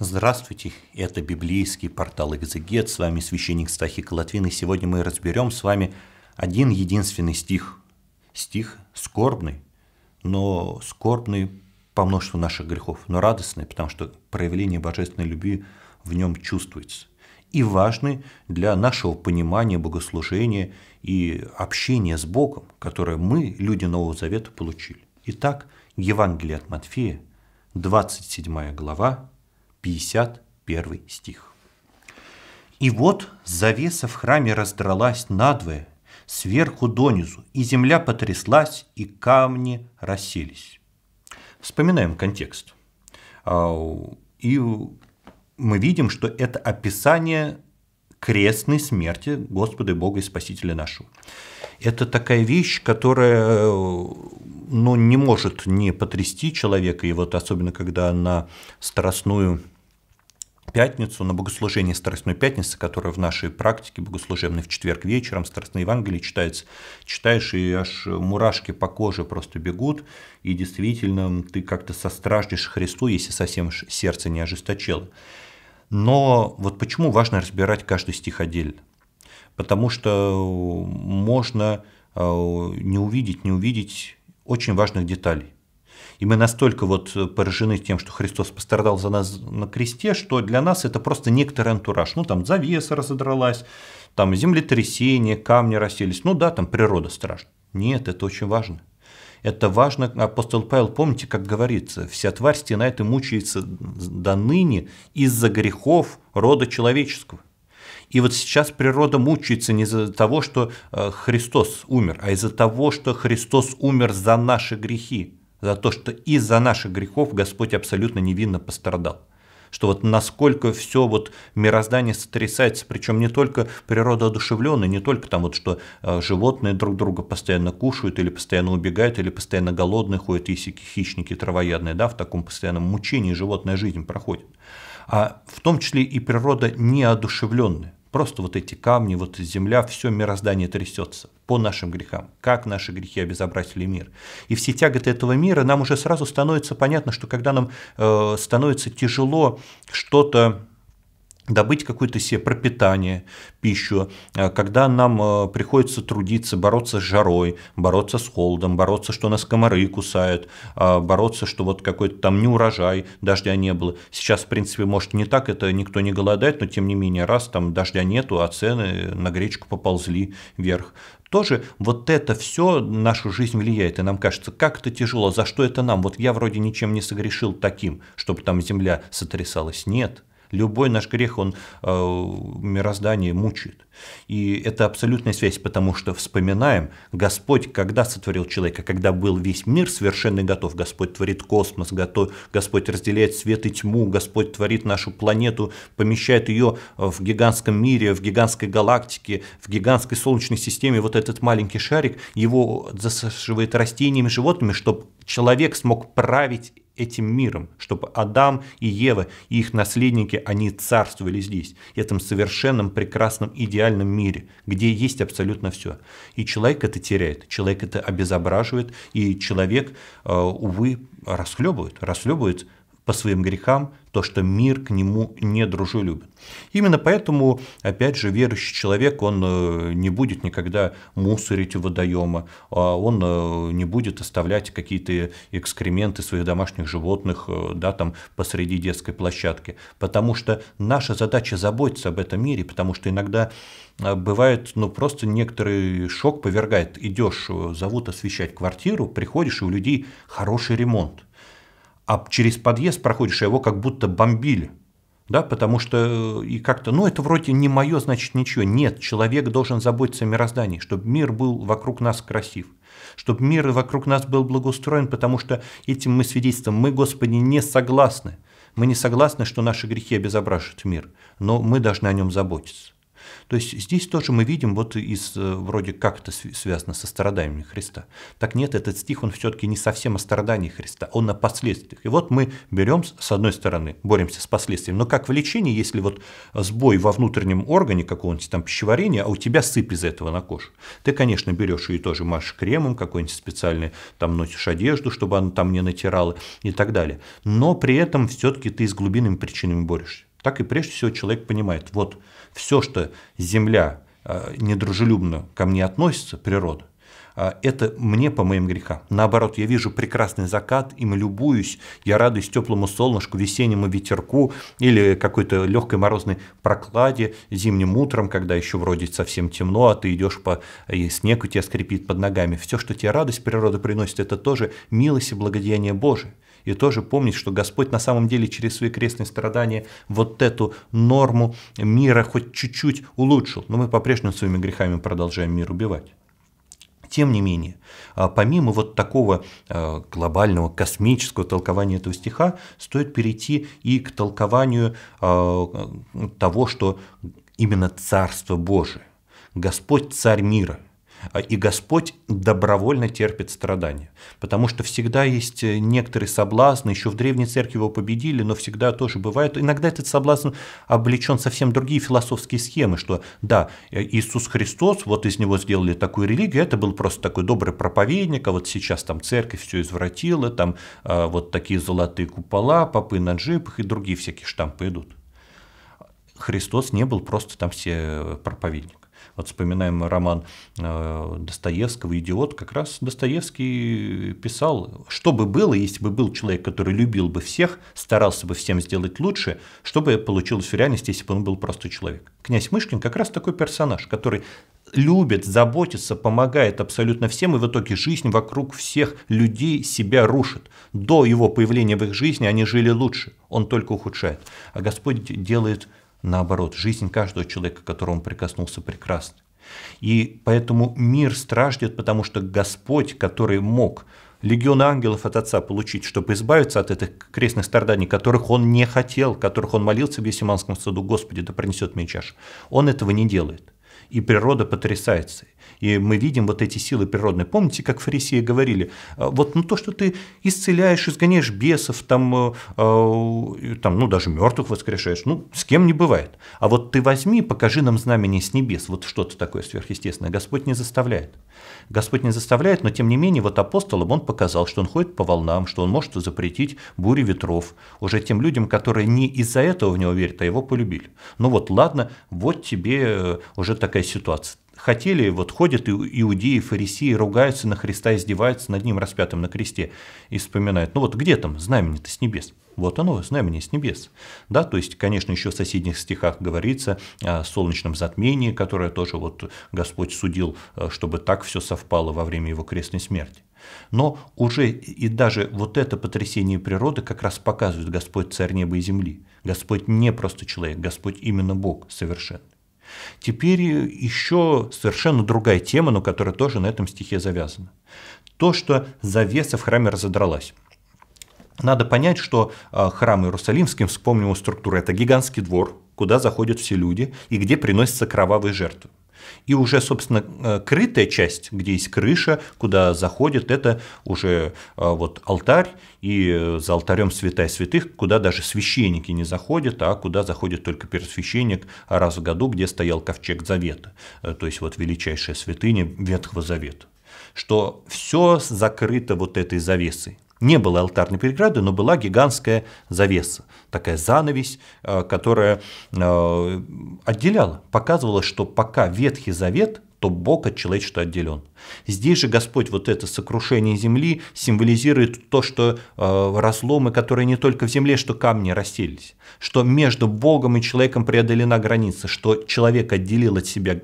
Здравствуйте, это библейский портал «Экзегет», с вами священник Стахик Латвин, и сегодня мы разберем с вами один единственный стих. Стих скорбный, но скорбный по множеству наших грехов, но радостный, потому что проявление божественной любви в нем чувствуется. И важный для нашего понимания богослужения и общения с Богом, которое мы, люди Нового Завета, получили. Итак, Евангелие от Матфея, 27 глава, 51 стих. «И вот завеса в храме раздралась надвое, сверху донизу, и земля потряслась, и камни расселись». Вспоминаем контекст. А, и мы видим, что это описание крестной смерти Господа и Бога и Спасителя нашего. Это такая вещь, которая ну, не может не потрясти человека, и вот особенно когда на страстную пятницу, на богослужение Страстной Пятницы, которое в нашей практике богослужебной в четверг вечером, Страстной Евангелие читается, читаешь, и аж мурашки по коже просто бегут, и действительно ты как-то состраждешь Христу, если совсем сердце не ожесточило. Но вот почему важно разбирать каждый стих отдельно? Потому что можно э, не увидеть, не увидеть очень важных деталей и мы настолько вот э, поражены тем, что Христос пострадал за нас на кресте, что для нас это просто некоторый антураж. Ну, там завеса разодралась, там землетрясение, камни расселись. Ну да, там природа страшна. Нет, это очень важно. Это важно, апостол Павел, помните, как говорится, вся тварь стенает и мучается до ныне из-за грехов рода человеческого. И вот сейчас природа мучается не из-за того, что э, Христос умер, а из-за того, что Христос умер за наши грехи за то, что из-за наших грехов Господь абсолютно невинно пострадал. Что вот насколько все вот мироздание сотрясается, причем не только природа одушевленная, не только там вот, что э, животные друг друга постоянно кушают или постоянно убегают, или постоянно голодные ходят, исики, хищники, травоядные, да, в таком постоянном мучении животная жизнь проходит, а в том числе и природа неодушевленная Просто вот эти камни, вот земля, все мироздание трясется по нашим грехам, как наши грехи обезобразили мир. И все тяготы этого мира, нам уже сразу становится понятно, что когда нам э, становится тяжело что-то добыть какое-то себе пропитание, пищу, э, когда нам э, приходится трудиться, бороться с жарой, бороться с холодом, бороться, что нас комары кусают, а, бороться, что вот какой-то там неурожай, дождя не было. Сейчас, в принципе, может не так, это никто не голодает, но тем не менее, раз там дождя нету, а цены на гречку поползли вверх тоже вот это все нашу жизнь влияет, и нам кажется, как это тяжело, за что это нам? Вот я вроде ничем не согрешил таким, чтобы там земля сотрясалась. Нет, Любой наш грех, он э, мироздание мучает. И это абсолютная связь, потому что вспоминаем, Господь, когда сотворил человека, когда был весь мир совершенно готов, Господь творит космос, готов, Господь разделяет свет и тьму, Господь творит нашу планету, помещает ее э, в гигантском мире, в гигантской галактике, в гигантской Солнечной системе, вот этот маленький шарик, его засаживает растениями, животными, чтобы человек смог править этим миром, чтобы Адам и Ева и их наследники, они царствовали здесь, в этом совершенном, прекрасном, идеальном мире, где есть абсолютно все. И человек это теряет, человек это обезображивает, и человек, э, увы, расхлебывает, расхлебывает по своим грехам, то, что мир к нему не дружелюбен. Именно поэтому, опять же, верующий человек, он э, не будет никогда мусорить у водоема, а он э, не будет оставлять какие-то экскременты своих домашних животных э, да, там, посреди детской площадки, потому что наша задача заботиться об этом мире, потому что иногда бывает, ну, просто некоторый шок повергает. Идешь, зовут освещать квартиру, приходишь, и у людей хороший ремонт а через подъезд проходишь, а его как будто бомбили. Да, потому что э, и как-то, ну это вроде не мое, значит ничего. Нет, человек должен заботиться о мироздании, чтобы мир был вокруг нас красив, чтобы мир вокруг нас был благоустроен, потому что этим мы свидетельством, мы, Господи, не согласны. Мы не согласны, что наши грехи обезображат мир, но мы должны о нем заботиться. То есть здесь тоже мы видим, вот из э, вроде как это связано со страданиями Христа. Так нет, этот стих, он все-таки не совсем о страдании Христа, он о последствиях. И вот мы берем, с одной стороны, боремся с последствиями, но как в лечении, если вот сбой во внутреннем органе какого-нибудь там пищеварения, а у тебя сыпь из этого на кожу, ты, конечно, берешь ее тоже машешь кремом какой-нибудь специальный, там носишь одежду, чтобы она там не натирала и так далее. Но при этом все-таки ты с глубинными причинами борешься. Так и прежде всего человек понимает, вот все, что Земля э, недружелюбно ко мне относится, природа, э, это мне по моим грехам. Наоборот, я вижу прекрасный закат, им любуюсь, я радуюсь теплому солнышку, весеннему ветерку или какой-то легкой морозной прокладе зимним утром, когда еще вроде совсем темно, а ты идешь по и снег у тебя скрипит под ногами. Все, что тебе радость природа приносит, это тоже милость и благодеяние Божие. И тоже помнить, что Господь на самом деле через свои крестные страдания вот эту норму мира хоть чуть-чуть улучшил. Но мы по-прежнему своими грехами продолжаем мир убивать. Тем не менее, а, помимо вот такого а, глобального космического толкования этого стиха, стоит перейти и к толкованию а, того, что именно Царство Божие. Господь Царь мира – Э, и Господь добровольно терпит страдания. Потому что всегда есть э, некоторые соблазны, еще в Древней Церкви его победили, но всегда тоже бывает. Иногда этот соблазн облечен совсем другие философские схемы, что да, э, Иисус Христос, вот из него сделали такую религию, это был просто такой добрый проповедник, а вот сейчас там церковь все извратила, там вот такие золотые купола, попы на джипах и другие всякие штампы идут. Христос не был просто там все проповедник. Вот вспоминаем роман э, Достоевского «Идиот», как раз Достоевский писал, что бы было, если бы был человек, который любил бы всех, старался бы всем сделать лучше, что бы получилось в реальности, если бы он был просто человек. Князь Мышкин как раз такой персонаж, который любит, заботится, помогает абсолютно всем, и в итоге жизнь вокруг всех людей себя рушит. До его появления в их жизни они жили лучше, он только ухудшает. А Господь делает Наоборот, жизнь каждого человека, к которому он прикоснулся, прекрасна. И поэтому мир страждет, потому что Господь, который мог легион ангелов от Отца получить, чтобы избавиться от этих крестных страданий, которых он не хотел, которых он молился в Гесиманском саду, «Господи, да принесет мне чашу». Он этого не делает. И природа потрясается. И мы видим вот эти силы природные. Помните, как фарисеи говорили, «А, вот ну, то, что ты исцеляешь, изгоняешь бесов, там, э, э там, ну, даже мертвых воскрешаешь, ну, с кем не бывает. А вот ты возьми, покажи нам знамение с небес, вот что-то такое сверхъестественное. Господь не заставляет. Господь не заставляет, но тем не менее, вот апостолам он показал, что он ходит по волнам, что он может запретить бури ветров уже тем людям, которые не из-за этого в него верят, а его полюбили. Ну вот, ладно, вот тебе э, уже такая ситуация хотели, вот ходят иудеи, и фарисеи, ругаются на Христа, издеваются над ним распятым на кресте и вспоминают, ну вот где там знамение-то с небес? Вот оно, знамение с небес. Да, то есть, конечно, еще в соседних стихах говорится о солнечном затмении, которое тоже вот Господь судил, э, чтобы так все совпало во время его крестной смерти. Но уже и даже вот это потрясение природы как раз показывает Господь Царь неба и земли. Господь не просто человек, Господь именно Бог совершенный. Теперь э, еще совершенно другая тема, но которая тоже на этом стихе завязана. То, что завеса в храме разодралась. Надо понять, что а, храм Иерусалимский, вспомним его структуру, это гигантский двор, куда заходят все люди и где приносятся кровавые жертвы. И уже, собственно, э, крытая часть, где есть крыша, куда заходит, это уже э, вот алтарь, и э, за алтарем святая святых, куда даже священники не заходят, а куда заходит только первосвященник раз в году, где стоял ковчег Завета, то есть вот величайшая святыня Ветхого Завета что все закрыто вот этой завесой. Не было алтарной преграды, но была гигантская завеса, такая занавесь, э, которая э, отделяла, показывала, что пока Ветхий Завет, то Бог от человечества отделен. Здесь же Господь вот это сокрушение земли символизирует то, что э, разломы, которые не только в земле, что камни расселись, что между Богом и человеком преодолена граница, что человек отделил от себя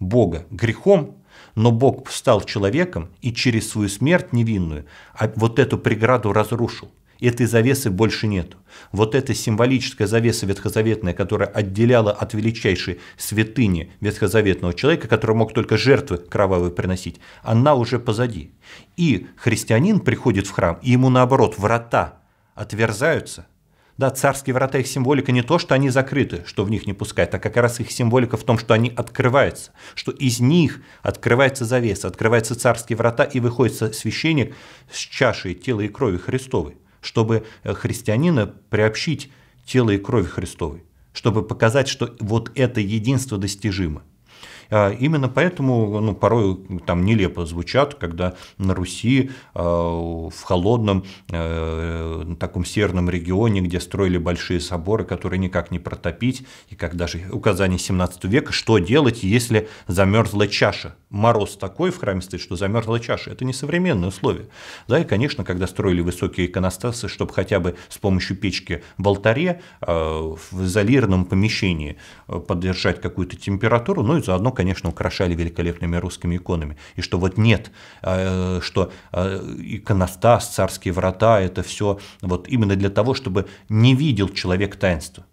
Бога грехом, но Бог стал человеком и через свою смерть невинную а вот эту преграду разрушил. Этой завесы больше нет. Вот эта символическая завеса ветхозаветная, которая отделяла от величайшей святыни ветхозаветного человека, который мог только жертвы кровавые приносить, она уже позади. И христианин приходит в храм, и ему наоборот врата отверзаются – да, царские врата, их символика не то, что они закрыты, что в них не пускают, а как раз их символика в том, что они открываются, что из них открывается завеса, открываются царские врата, и выходит священник с чашей тела и крови Христовой, чтобы э, христианина приобщить тело и кровь Христовой, чтобы показать, что вот это единство достижимо. А, именно поэтому ну, порой там нелепо звучат, когда на Руси а, в холодном э, таком северном регионе, где строили большие соборы, которые никак не протопить, и как даже указание 17 века, что делать, если замерзла чаша мороз такой в храме стоит, что замерзла чаша. Это не современные условия. Да, и, конечно, когда строили высокие иконостасы, чтобы хотя бы с помощью печки в алтаре, э, в изолированном помещении э, поддержать какую-то температуру, ну и заодно, конечно, украшали великолепными русскими иконами. И что вот нет, э, что иконостас, царские врата, это все вот именно для того, чтобы не видел человек таинства.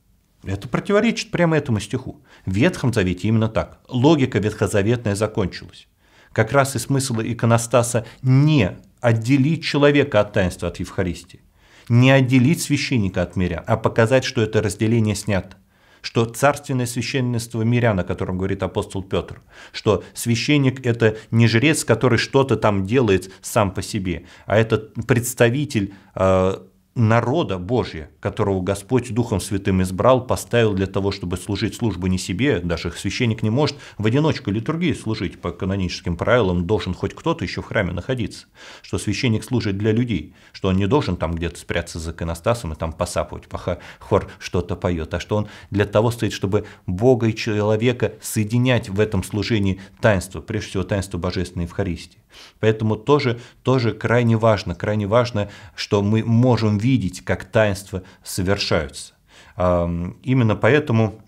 Это противоречит прямо этому стиху. В Ветхом Завете именно так. Логика ветхозаветная закончилась. Как раз и смысл иконостаса не отделить человека от таинства от Евхаристии, не отделить священника от миря, а показать, что это разделение снято что царственное священство мирян, о котором говорит апостол Петр, что священник – это не жрец, который что-то там делает сам по себе, а это представитель э, народа Божия, которого Господь Духом Святым избрал, поставил для того, чтобы служить службу не себе, даже священник не может в одиночку литургии служить по каноническим правилам, должен хоть кто-то еще в храме находиться, что священник служит для людей, что он не должен там где-то спрятаться за иконостасом и там посапывать, пока хор что-то поет, а что он для того стоит, чтобы Бога и человека соединять в этом служении таинство, прежде всего таинство Божественной Евхаристии. Поэтому тоже, тоже крайне важно, крайне важно, что мы можем видеть, как таинства совершаются. Именно поэтому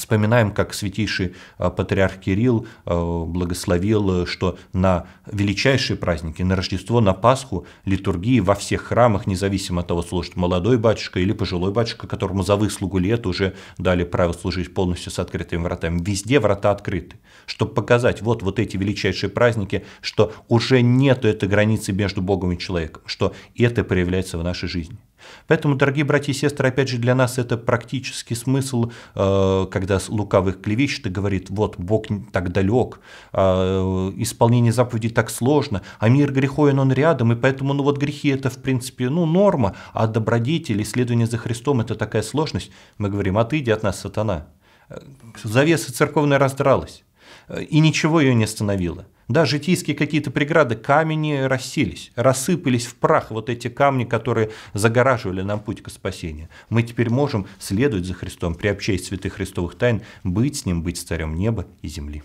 Вспоминаем, как святейший а, патриарх Кирилл а, благословил, э, что на величайшие праздники, на Рождество, на Пасху, литургии во всех храмах, независимо от того, служит молодой батюшка или пожилой батюшка, которому за выслугу лет уже дали право служить полностью с открытыми вратами. Везде врата открыты, чтобы показать вот, вот эти величайшие праздники, что уже нету этой границы между Богом и человеком, что это проявляется в нашей жизни. Поэтому, дорогие братья и сестры, опять же, для нас это практический смысл, э, когда с лукавых клевещет и говорит, вот, Бог так далек, а, исполнение заповедей так сложно, а мир греховен, он рядом, и поэтому, ну вот грехи это, в принципе, ну норма, а добродетель, исследование за Христом это такая сложность. Мы говорим, а ты иди от нас, сатана. Завеса церковная раздралась, и ничего ее не остановило. Да, житейские какие-то преграды, камни расселись, рассыпались в прах вот эти камни, которые загораживали нам путь к спасению. Мы теперь можем следовать за Христом, приобщаясь святых Христовых тайн, быть с Ним, быть Царем неба и земли.